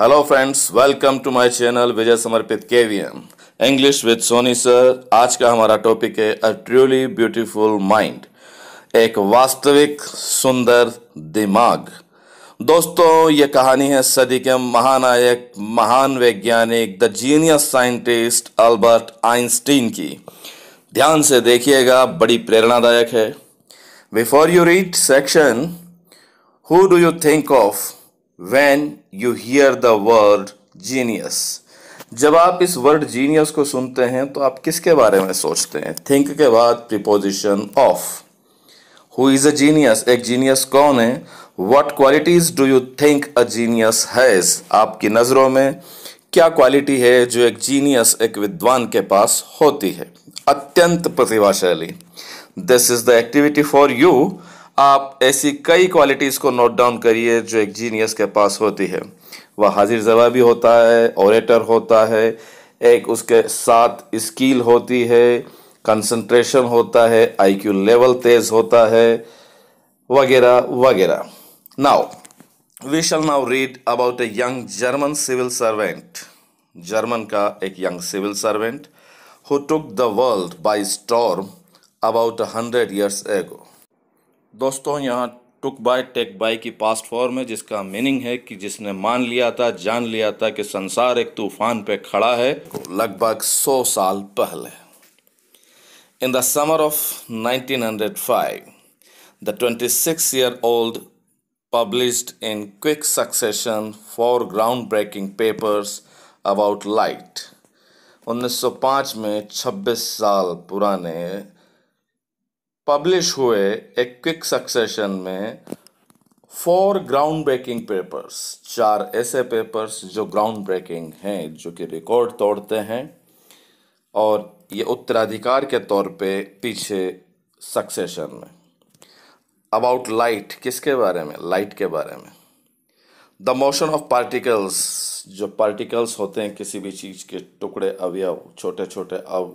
Hello friends welcome to my channel Vijay Samarpit KVM English with Soni sir आज का हमारा topic है अ ट्रूली ब्यूटीफुल माइंड एक वास्तविक सुंदर दिमाग दोस्तों ये कहानी है सदी के महानायक महान वैज्ञानिक the genius scientist Albert Einstein की ध्यान से देखिएगा बड़ी प्रेरणादायक है before you read section who do you think of when you hear the word genius जब आप इस वर्ड जीनियस को सुनते हैं तो आप किसके बारे में सोचते हैं थिंक के बाद preposition of who is a genius एक जीनियस कौन है what qualities do you think a genius has आपकी नज़रों में क्या क्वालिटी है जो एक जीनियस एक विद्वान के पास होती है अत्यंत प्रतिभाशाली this is the activity for you आप ऐसी कई क्वालिटीज़ को नोट डाउन करिए जो एक जीनियस के पास होती है वह हाजिर जवाबी होता है ऑरेटर होता है एक उसके साथ स्किल होती है कंसंट्रेशन होता है आईक्यू लेवल तेज होता है वगैरह वगैरह now we shall now read about a young German civil servant German का एक young civil servant who took the world by storm about hundred years ago दोस्तों यहाँ टुक बाय टेक बाय की पास्ट फॉर्म है जिसका मीनिंग है कि जिसने मान लिया था जान लिया था कि संसार एक तूफान पे खड़ा है लगभग 100 साल पहले in the summer of 1905 the 26 old published in quick succession for ground breaking papers about light 1905 में 26 साल पुराने पब्लिश हुए एक क्विक सक्सेशन में फोर ग्राउंड ब्रेकिंग पेपर्स चार ऐसे पेपर्स जो ग्राउंड ब्रेकिंग हैं जो कि रिकॉर्ड तोड़ते हैं और ये उत्तराधिकार के तौर पे पीछे सक्सेशन में अबाउट लाइट किसके बारे में लाइट के बारे में द मोशन ऑफ पार्टिकल्स जो पार्टिकल्स होते हैं किसी भी चीज़ के टुकड़े अवयव छोटे छोटे अव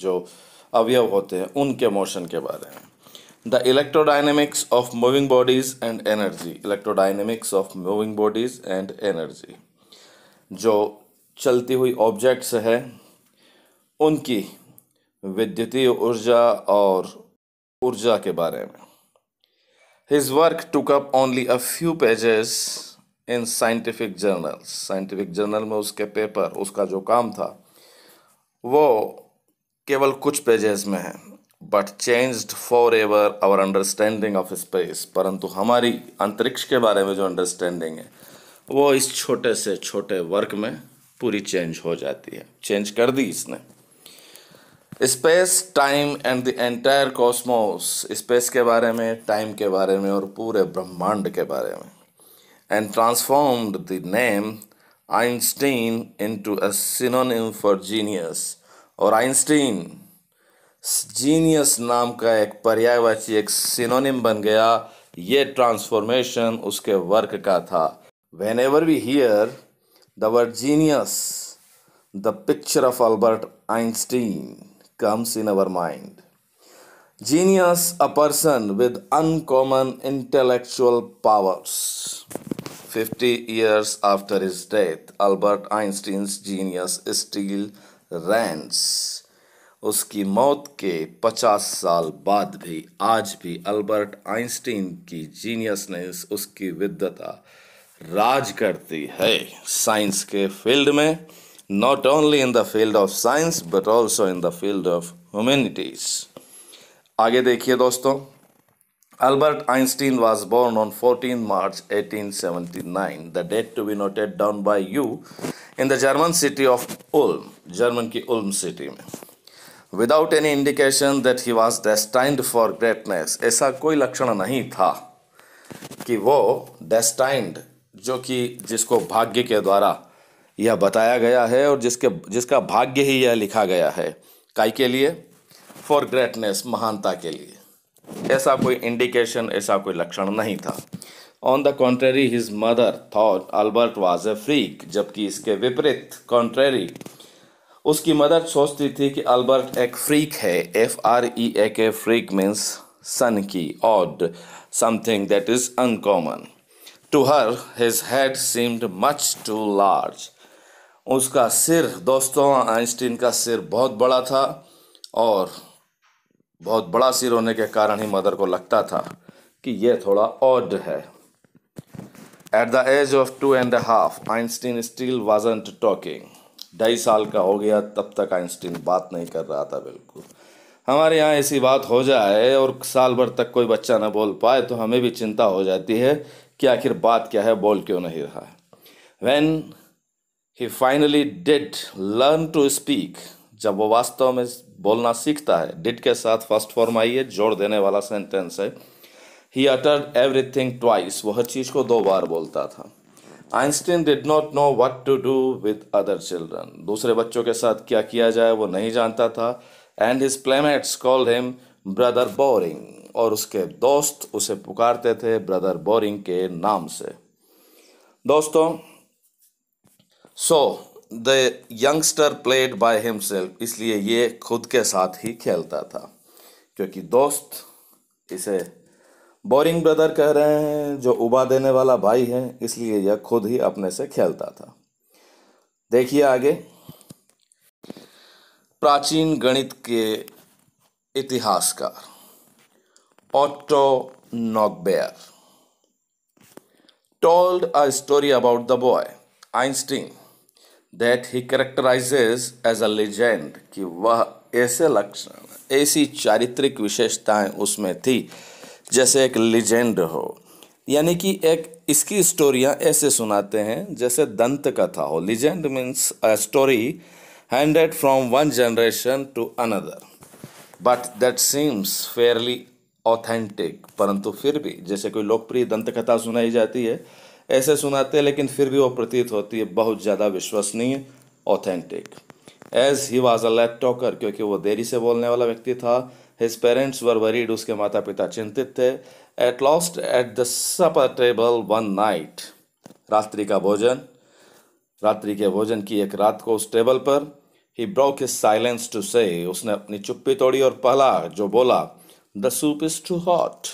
जो uh, अवयव होते हैं उनके मोशन के बारे में the electrodynamics of moving bodies and energy electrodynamics of moving bodies and energy जो चलती हुई ऑब्जेक्ट्स है उनकी विद्युतीय ऊर्जा और ऊर्जा के बारे में his work took up only a few pages in scientific journals scientific journal में उसके पेपर उसका जो काम था वो केवल कुछ पेजेस में है but changed forever our understanding of space परंतु हमारी अंतरिक्ष के बारे में जो अंडरस्टैंडिंग है वो इस छोटे से छोटे वर्क में पूरी चेंज हो जाती है चेंज कर दी इसने space time and the entire cosmos space के बारे में टाइम के बारे में और पूरे ब्रह्मांड के बारे में and transformed the name Einstein into a synonym for genius और आइंस्टीन जीनियस नाम का एक पर्यायवाची एक सिनोनिम बन गया ये ट्रांसफॉर्मेशन उसके वर्क का था whenever we hear the word genius the picture of Albert Einstein comes in our mind genius a person with uncommon intellectual powers fifty years after his death Albert Einstein genius still reigns उसकी मौत के 50 साल बाद भी आज भी Albert Einstein की जीनियसनेस उसकी विद्वता राज करती है साइंस के फील्ड में not only in the field of science but also in the field of humanities आगे देखिए दोस्तों was Einstein on fourteen March 14 March 1879, the date to be noted down by you in the German city of Ulm. German की Ulm city में without any indication that he was destined for greatness ऐसा कोई लक्षण नहीं था कि वो destined जो कि जिसको भाग्य के द्वारा यह बताया गया है और जिसके जिसका भाग्य ही यह लिखा गया है काय के लिए फॉर ग्रेटनेस महानता के लिए ऐसा कोई इंडिकेशन ऐसा कोई लक्षण नहीं था on the contrary his mother thought Albert was a freak जबकि इसके विपरीत कॉन्ट्रेरी उसकी मदर सोचती थी कि अल्बर्ट एक फ्रीक है एफ आर ई ए के फ्रीक मीन्स सन की odd something that is uncommon to her his head seemed much too large उसका सिर दोस्तों आइंस्टीन का सिर बहुत बड़ा था और बहुत बड़ा सिर होने के कारण ही मदर को लगता था कि यह थोड़ा ऑड है at the age of two and half Einstein still was talking ढाई साल का हो गया तब तक आइंस्टीन बात नहीं कर रहा था बिल्कुल हमारे यहाँ ऐसी बात हो जाए और साल भर तक कोई बच्चा ना बोल पाए तो हमें भी चिंता हो जाती है कि आखिर बात क्या है बोल क्यों नहीं रहा है when he finally did learn to speak जब वो वास्तव में बोलना सीखता है डिड के साथ फर्स्ट फॉर्म आई है जोड़ देने वाला सेंटेंस है ही अटर्ड थिंग ट्वाइस वह चीज़ को दो बार बोलता था Einstein did not know what to do with other children दूसरे बच्चों के साथ क्या किया जाए वो नहीं जानता था and his playmates call him brother boring और उसके दोस्त उसे पुकारते थे ब्रदर बोरिंग के नाम से दोस्तों so the youngster played by himself इसलिए ये खुद के साथ ही खेलता था क्योंकि दोस्त इसे बोरिंग ब्रदर कह रहे हैं जो उबा देने वाला भाई है इसलिए यह खुद ही अपने से खेलता था देखिए आगे प्राचीन गणित के इतिहासकार Otto Neugebauer told a story about the boy Einstein that he characterises as a legend कि वह ऐसे लक्षण ऐसी चारित्रिक विशेषताएं उसमें थी जैसे एक लीजेंड हो यानी कि एक इसकी स्टोरियाँ ऐसे सुनाते हैं जैसे दंत कथा हो legend means a story handed from one generation to another but that seems fairly authentic परंतु फिर भी जैसे कोई लोकप्रिय दंत कथा सुनाई जाती है ऐसे सुनाते हैं लेकिन फिर भी वो प्रतीत होती है बहुत ज़्यादा विश्वसनीय authentic as he was a late talker क्योंकि वो देरी से बोलने वाला व्यक्ति था हिज पेरेंट्स वर वरीड उसके माता पिता चिंतित थे at last at the supper table one night रात्रि का भोजन रात्रि के भोजन की एक रात को उस टेबल पर he broke his silence to say उसने अपनी चुप्पी तोड़ी और पहला जो बोला the soup is too hot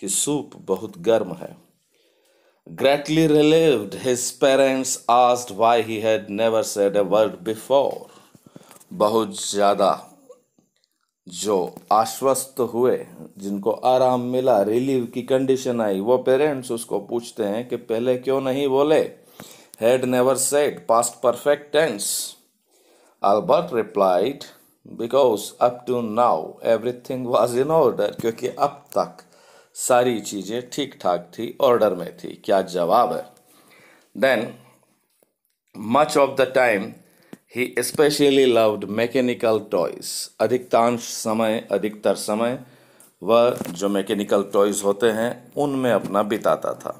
कि सूप बहुत गर्म है greatly relieved his parents asked why he had never said a word before बहुत ज़्यादा जो आश्वस्त हुए जिनको आराम मिला रिलीव की कंडीशन आई वो पेरेंट्स उसको पूछते हैं कि पहले क्यों नहीं बोले had never said past perfect tense Albert replied because up to now everything was in order क्योंकि अब तक सारी चीज़ें ठीक ठाक थी ऑर्डर में थी क्या जवाब है then much of the time he especially loved mechanical toys अधिकतांश समय अधिकतर समय वह जो मैकेनिकल टॉयज़ होते हैं उनमें अपना बिताता था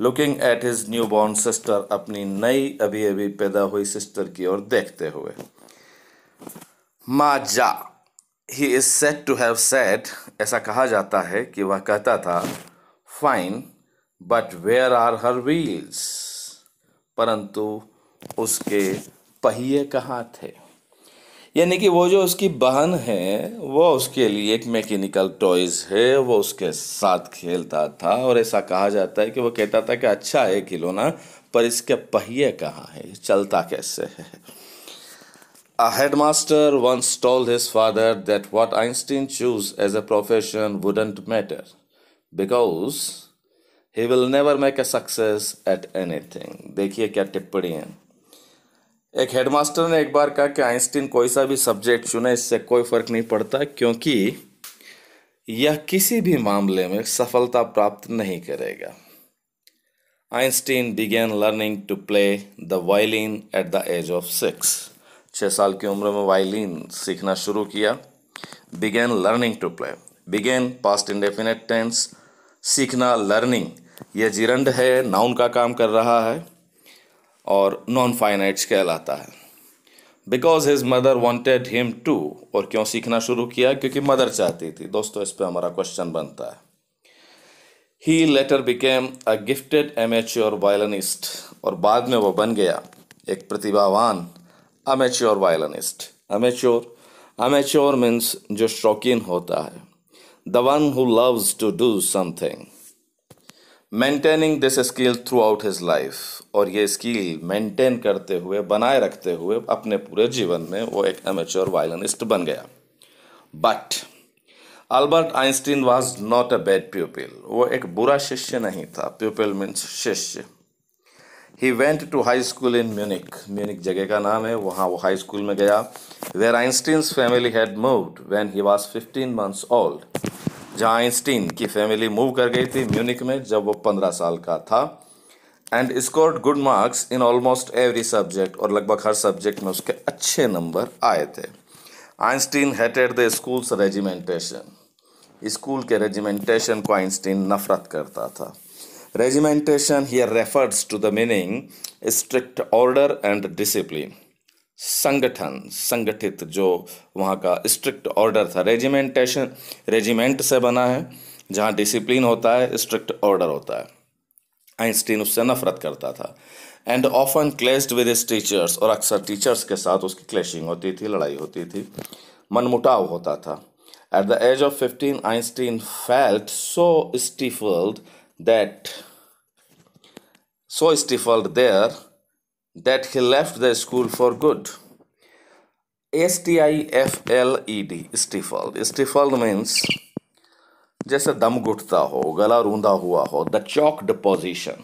looking at his newborn sister अपनी नई अभी अभी पैदा हुई सिस्टर की ओर देखते हुए Maja he is said to have said ऐसा कहा जाता है कि वह कहता था fine but where are her wheels परंतु उसके पहिए कहाँ थे यानी कि वो जो उसकी बहन है वो उसके लिए एक मैकेनिकल टॉयज है वो उसके साथ खेलता था और ऐसा कहा जाता है कि वो कहता था कि अच्छा है खिलौना पर इसके पहिए कहाँ है चलता कैसे है a headmaster once told his father that what Einstein chose as a profession wouldn't matter because he will never make a success at anything देखिए क्या टिप्पणी है एक हेडमास्टर ने एक बार कहा कि आइंस्टीन कोई सा भी सब्जेक्ट चुने इससे कोई फर्क नहीं पड़ता क्योंकि यह किसी भी मामले में सफलता प्राप्त नहीं करेगा Einstein began learning to play the violin at the age of six छः साल की उम्र में वायलिन सीखना शुरू किया began learning to play began past indefinite tense सीखना लर्निंग यह जिरंड है नाउन का काम कर रहा है और नॉन फाइनाइट्स कहलाता है because his mother wanted him to और क्यों सीखना शुरू किया क्योंकि मदर चाहती थी दोस्तों इस पर हमारा क्वेश्चन बनता है he later became a gifted amateur violinist और बाद में वो बन गया एक प्रतिभावान amateur violinist amateur amateur means जो शौकीन होता है the one who loves to do something maintaining this skill throughout his life और ये स्किल मेंटेन करते हुए बनाए रखते हुए अपने पूरे जीवन में वो एक एमेच्योर वायलिनिस्ट बन गया but Albert Einstein was not a bad pupil वो एक बुरा शिष्य नहीं था प्यूपिल मीन्स शिष्य he went to high school in Munich Munich जगह का नाम है वहाँ वो हाई स्कूल में गया where Einstein's family had moved when he was fifteen months old जहाँ आइंस्टीन की फैमिली मूव कर गई थी म्यूनिक में जब वो पंद्रह साल का था and scored good marks in almost every subject और लगभग हर सब्जेक्ट में उसके अच्छे नंबर आए थे Einstein hated the schools regimentation school के रेजिमेंटेशन को आइंस्टीन नफरत करता था रेजिमेंटेशन ही refers to the meaning strict order and discipline संगठन संगठित जो वहाँ का स्ट्रिक्ट ऑर्डर था रेजिमेंटेशन रेजिमेंट से बना है जहाँ डिसिप्लिन होता है स्ट्रिक्ट ऑर्डर होता है आइंस्टीन उससे नफरत करता था and often clashed with his teachers और अक्सर टीचर्स के साथ उसकी क्लैशिंग होती थी लड़ाई होती थी मनमुटाव होता था at the age of fifteen Einstein felt so stifled that so stifled there that he left the school for good S T I F L E D stifled stifled means जैसे दम घुटता हो गला रूंधा हुआ हो द चौक डिपोजिशन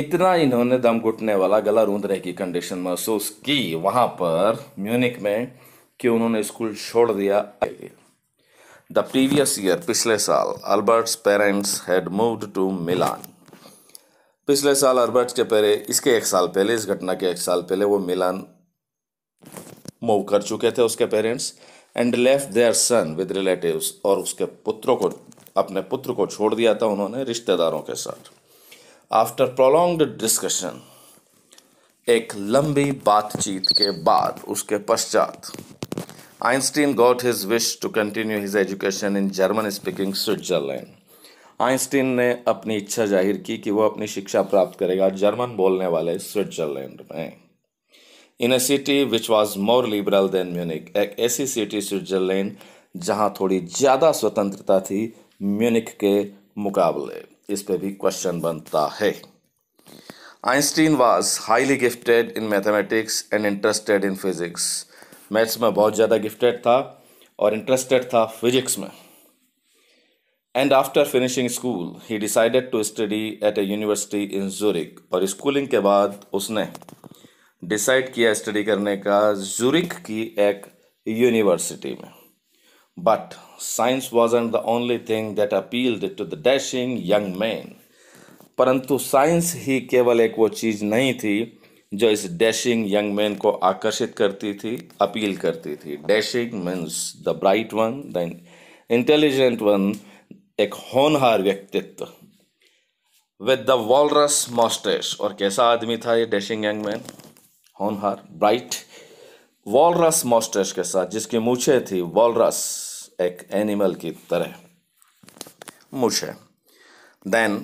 इतना इन्होंने दम घुटने वाला गला रूंध रहे की कंडीशन महसूस की वहां पर म्यूनिक में कि उन्होंने स्कूल छोड़ दिया द प्रीवियस ईयर पिछले साल Albert's parents had moved to Milan पिछले साल अल्बर्ट्स के पहले इसके एक साल पहले इस घटना के एक साल पहले वो मिलान मूव कर चुके थे उसके parents and left their son with relatives और उसके पुत्रों को अपने पुत्र को छोड़ दिया था उन्होंने रिश्तेदारों के साथ आफ्टर प्रोलॉन्ग्ड डिस्कशन एक लंबी बातचीत के बाद उसके पश्चात Einstein got his wish to continue his education in German speaking Switzerland Einstein ने अपनी इच्छा जाहिर की कि वह अपनी शिक्षा प्राप्त करेगा जर्मन बोलने वाले स्विट्जरलैंड में in a city which was more liberal than Munich एक ऐसी सिटी स्विट्जरलैंड जहाँ थोड़ी ज़्यादा स्वतंत्रता थी म्यूनिक के मुकाबले इस पर भी क्वेश्चन बनता है Einstein was highly gifted in mathematics and interested in physics maths में बहुत ज़्यादा गिफ्टेड था और इंटरेस्टेड था फिजिक्स में and after finishing school he decided to study at a university in Zurich और स्कूलिंग के बाद उसने डिसाइड किया स्टडी करने का जूरिक की एक यूनिवर्सिटी में but science was and the only thing that appealed to the dashing young man परंतु साइंस ही केवल एक वो चीज़ नहीं थी जो इस डैशिंग यंग मैन को आकर्षित करती थी अपील करती थी dashing means the bright one the intelligent one एक होनहार व्यक्तित्व विद द वॉलरस मॉस्टेश और कैसा आदमी था ये डैशिंग यंग मैन होनहार ब्राइट वॉलरस मॉस्टेश के साथ जिसकी मूछे थी वॉलरस एक एनिमल की तरह मूछे then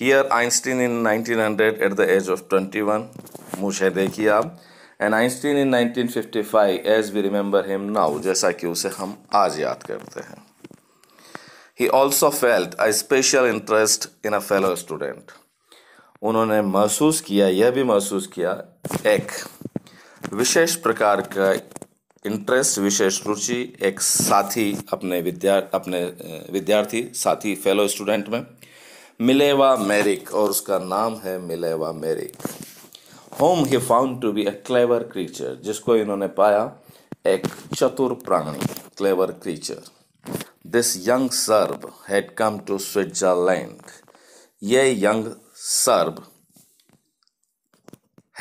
here Einstein in 1900 at the age of 21 one मूछे देखिए आप and Einstein in 1955 as we remember him now जैसा कि उसे हम आज याद करते हैं he also felt a special interest in a fellow student उन्होंने महसूस किया यह भी महसूस किया एक विशेष प्रकार का इंटरेस्ट विशेष रुचि एक साथी अपने विद्या अपने विद्यार्थी साथी फेलो स्टूडेंट में मिलेवा मेरिक और उसका नाम है Mileva Maric whom he found to be a clever creature जिसको इन्होंने पाया एक चतुर प्राणी clever creature this young Serb had come to Switzerland ये young Serb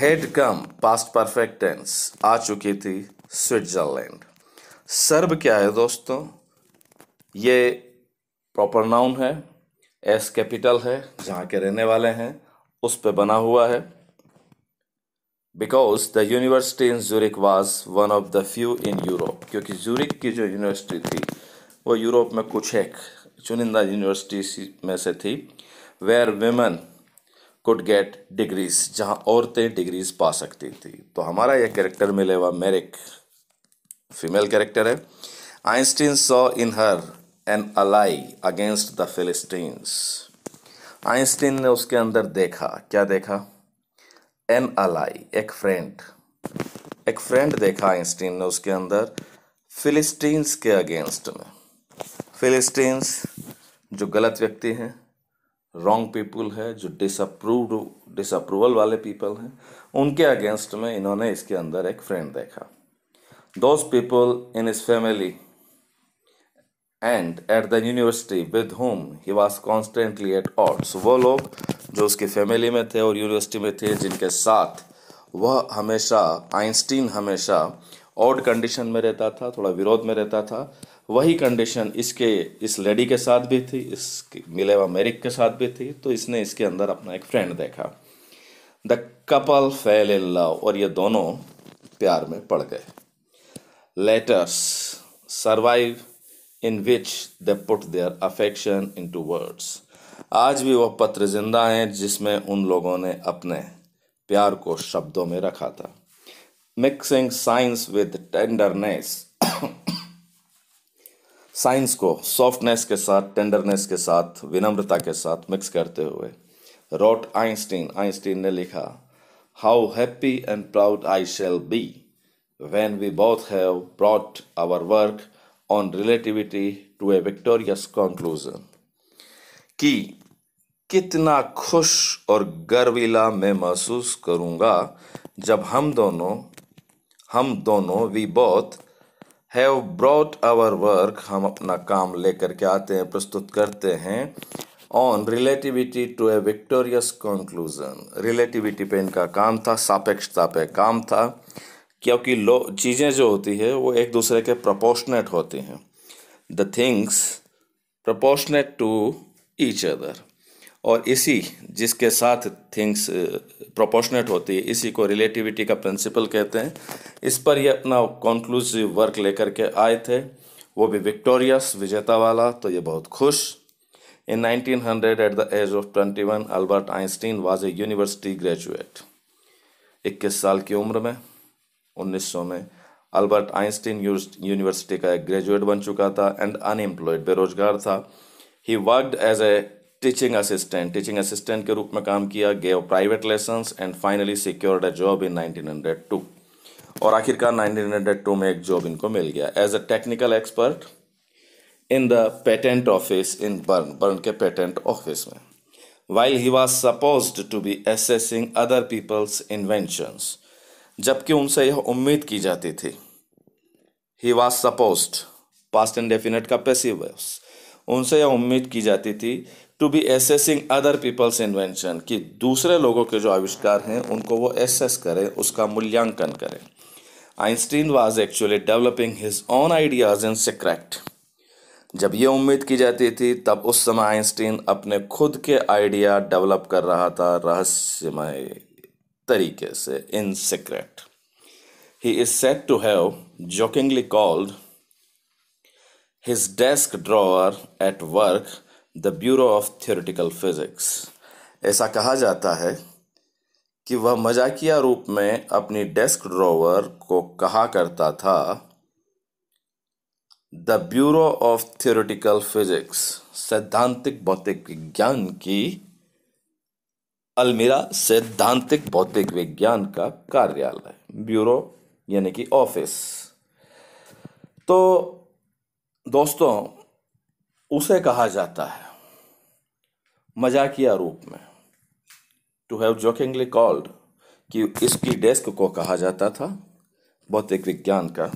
had come past perfect tense आ चुकी थी स्विट्जरलैंड सर्ब क्या है दोस्तों ये प्रॉपर नाउन है एस कैपिटल है जहां के रहने वाले हैं उस पर बना हुआ है because the university in Zurich was one of the few in Europe क्योंकि जूरिक की जो यूनिवर्सिटी थी वो यूरोप में कुछ एक चुनिंदा यूनिवर्सिटी में से थी where women could get degrees जहां औरतें डिग्रीज पा सकती थी तो हमारा यह character Mileva Maric female character है Einstein saw in her an ally against the Philistines Einstein ने उसके अंदर देखा क्या देखा एन अलाई एक फ्रेंड एक फ्रेंड देखा आइंस्टीन ने उसके अंदर फिलिस्टीन्स के अगेंस्ट में फिलिस्टीन्स जो गलत व्यक्ति हैं रॉन्ग पीपल है जो डिसअप्रूव्ड डिसअप्रूवल वाले पीपल हैं उनके अगेंस्ट में इन्होंने इसके अंदर एक फ्रेंड देखा those people in his family and at the university with whom he was constantly at odds वो लोग जो उसकी फैमिली में थे और यूनिवर्सिटी में थे जिनके साथ वह हमेशा आइंस्टीन हमेशा ऑड कंडीशन में रहता था थोड़ा विरोध में रहता था वही कंडीशन इसके इस लेडी के साथ भी थी इस मिले व मेरिक के साथ भी थी तो इसने इसके अंदर अपना एक फ्रेंड देखा the couple fell in love और ये दोनों प्यार में पड़ गए letters survive in which they put their affection into words आज भी वह पत्र जिंदा हैं जिसमें उन लोगों ने अपने प्यार को शब्दों में रखा था mixing science with tenderness science को सॉफ्टनेस के साथ टेंडरनेस के साथ विनम्रता के साथ मिक्स करते हुए रॉट आइंस्टीन आइंस्टीन ने लिखा how happy and proud I shall be when we both have brought our work on relativity to a victorious conclusion कि कितना खुश और गर्वीला मैं महसूस करूँगा जब हम दोनों हम दोनों we both have brought our work हम अपना काम लेकर के आते हैं प्रस्तुत करते हैं on relativity to a victorious conclusion relativity पे इनका काम था सापेक्षता पे काम था क्योंकि लो चीज़ें जो होती है वो एक दूसरे के प्रपोशनेट होती हैं the things proportionate to each other और इसी जिसके साथ थिंग्स प्रोपोर्शनेट होती है इसी को रिलेटिविटी का प्रिंसिपल कहते हैं इस पर ये अपना कॉन्क्लूसिव वर्क लेकर के आए थे वो भी विक्टोरियस विजेता वाला तो ये बहुत खुश in 1900 at the age of 21 Albert Einstein was a university graduate 21 साल की उम्र में 1900 में अल्बर्ट आइंस्टीन यूनिवर्सिटी का एक ग्रेजुएट बन चुका था एंड अनएम्प्लॉयड बेरोजगार था he worked as a teaching assistant teaching assistant के रूप में काम किया gave private lesson and finally secured a job in 1902 और आखिरकार 1902 में एक जॉब इनको मिल गया as a technical expert in the patent office in Bern Bern के पेटेंट ऑफिस में while he was suppose to be assessing other people's inventions जबकि उनसे यह उम्मीद की जाती थी he was suppose past indefinite का पैसिव उनसे यह उम्मीद की जाती थी to be assessing other people's invention कि दूसरे लोगों के जो आविष्कार हैं उनको वो एसेस करें उसका मूल्यांकन करें Einstein was actually developing his own ideas in secret जब ये उम्मीद की जाती थी तब उस समय आइंस्टीन अपने खुद के आइडिया डेवलप कर रहा था रहस्यमय तरीके से in secret he is said to have jokingly called his desk drawer at work the bureau of theoretical physics ऐसा कहा जाता है कि वह मजाकिया रूप में अपनी डेस्क ड्रोवर को कहा करता था the bureau of theoretical physics सैद्धांतिक भौतिक विज्ञान की अलमीरा सैद्धांतिक भौतिक विज्ञान का कार्यालय ब्यूरो यानी कि ऑफिस तो दोस्तों उसे कहा जाता है मजाकिया रूप में टू हैव जोकिंगली कॉल्ड कि इसकी डेस्क को कहा जाता था भौतिक विज्ञान का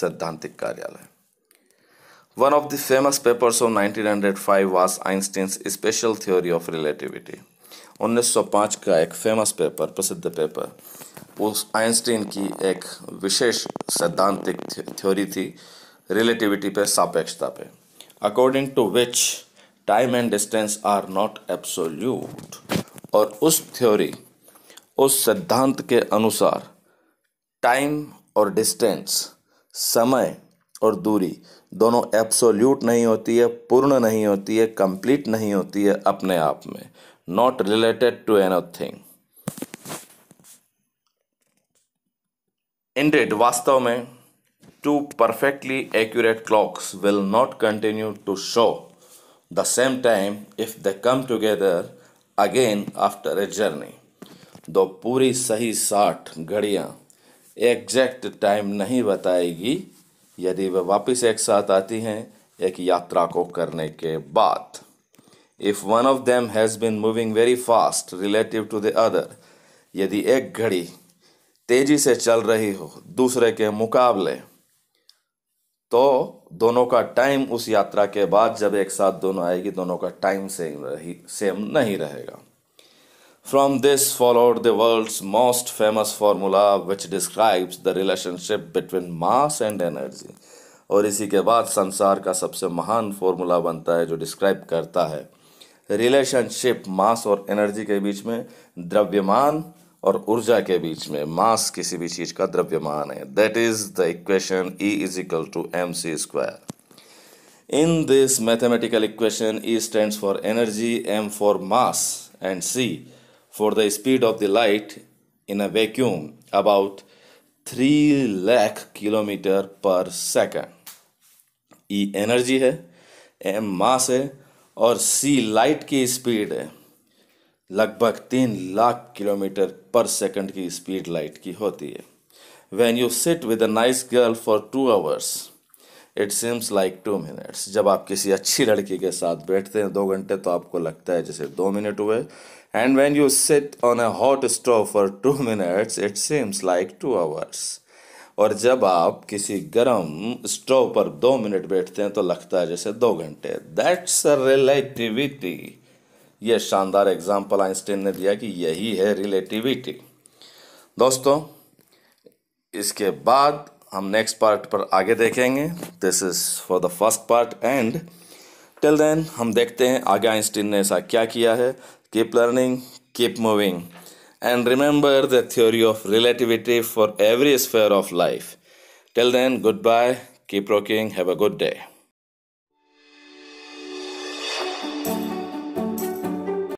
सैद्धांतिक कार्यालय one of the famous papers of 1905 was Einstein's special theory of relativity 1905 का एक फेमस पेपर प्रसिद्ध पेपर उस आइंस्टीन की एक विशेष सैद्धांतिक थ्योरी थी रिलेटिविटी पे सापेक्षता पे according to which time and distance are not absolute और उस थ्योरी उस सिद्धांत के अनुसार टाइम और डिस्टेंस समय और दूरी दोनों एब्सोल्यूट नहीं होती है पूर्ण नहीं होती है कंप्लीट नहीं होती है अपने आप में not related to thing indeed वास्तव में two perfectly accurate clocks will not continue to show the same time if they come together again after a journey. दो तो पूरी सही साठ घड़ियाँ एग्जैक्ट टाइम नहीं बताएगी यदि वह वापस एक साथ आती हैं एक यात्रा को करने के बाद if one of them has been moving very fast relative to the other यदि एक घड़ी तेज़ी से चल रही हो दूसरे के मुकाबले तो दोनों का टाइम उस यात्रा के बाद जब एक साथ दोनों आएगी दोनों का टाइम सेम रही सेम नहीं रहेगा from this followed the world's most famous formula which describes the relationship between mass and energy और इसी के बाद संसार का सबसे महान फॉर्मूला बनता है जो डिस्क्राइब करता है रिलेशनशिप मास और एनर्जी के बीच में द्रव्यमान और ऊर्जा के बीच में मास किसी भी चीज़ का द्रव्यमान है that is the equation E is equal to M C square in this mathematical equation E stand for energy M for mass and C for the speed of the light in a vacuum about three lakh kilometre per second E energy है M mass है और C light की speed है लगभग तीन lakh kilometre per second की speed light की होती है when you sit with a nice girl for two hours it seems like two minutes जब आप किसी अच्छी लड़की के साथ बैठते हैं दो घंटे तो आपको लगता है जैसे दो मिनट हुए and when you sit on a hot stove for two minutes it seems like two hours और जब आप किसी गर्म स्टोव पर दो मिनट बैठते हैं तो लगता है जैसे दो घंटे दैट्स अ रिलेटिविटी यह शानदार एग्जाम्पल आइंस्टीन ने दिया कि यही है रिलेटिविटी दोस्तों इसके बाद हम नेक्स्ट पार्ट पर आगे देखेंगे this is for the first part and till then हम देखते हैं आगे आइंस्टीन ने ऐसा क्या किया है keep learning keep moving and remember the theory of relativity for every sphere of life till then goodbye keep rocking have a good day